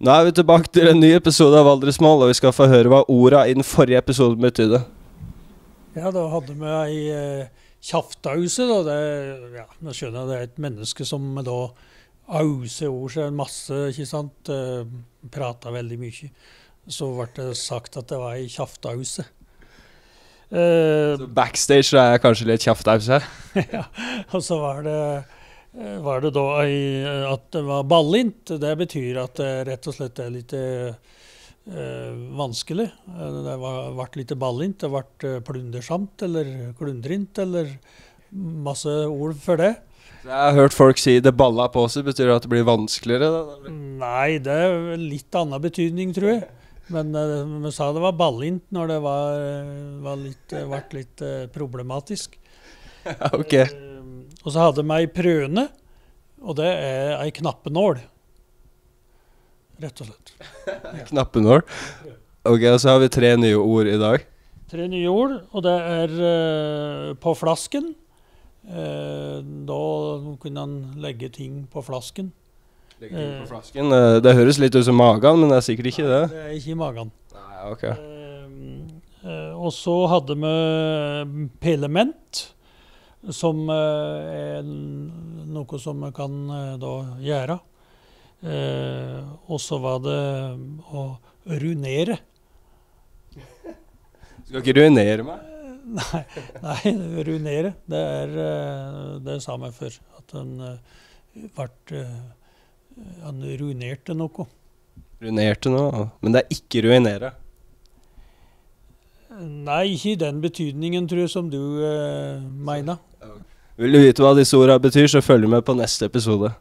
Nå er vi tilbake til en ny episode av Valdresmål, og vi skal få høre hva orda i den forrige episoden betydde. Ja, da hadde vi ei eh, kjaftause, da. Det, ja, nå skjønner jeg det er et menneske som da auser ord seg masse, ikke sant. Eh, Prata veldig mye. Så ble det sagt at det var ei kjaftause. Eh, så backstage er jeg kanskje litt kjaftause? ja, og så var det Eh, var det da eh, at det var ballint. Det betyr at det rett og slett er litt eh, vanskelig. Det ble litt ballint. Det ble plundersamt eller klundrint eller masse ord for det. Jeg har hørt folk si 'det balla på seg'. Betyr det at det blir vanskeligere? Da? Nei, det er litt annen betydning, tror jeg. Men vi sa det var ballint når det var, var litt, ble litt problematisk. ok. Og så hadde de ei prøne, og det er ei knappenål. Rett og slett. knappenål. Ok, og så har vi tre nye ord i dag. Tre nye ord, og det er uh, på flasken. Uh, da kunne han legge ting på flasken. Legge ting på eh, flasken? Uh, det høres litt ut som magen, men det er sikkert ikke nei, det. Det er ikke i magen. Nei, ok. og så hadde vi pillement. Som eh, er noe som vi kan eh, da gjøre. Eh, Og så var det å runere. Skal ikke ruinere meg? Nei, nei ruinere. Det er det sa meg før. At han ble Han ruinerte noe. Ruinerte noe? Men det er ikke ruinere? Nei, ikke i den betydningen, tror jeg, som du eh, mener. Vil du vite hva disse ordene betyr, så følg med på neste episode.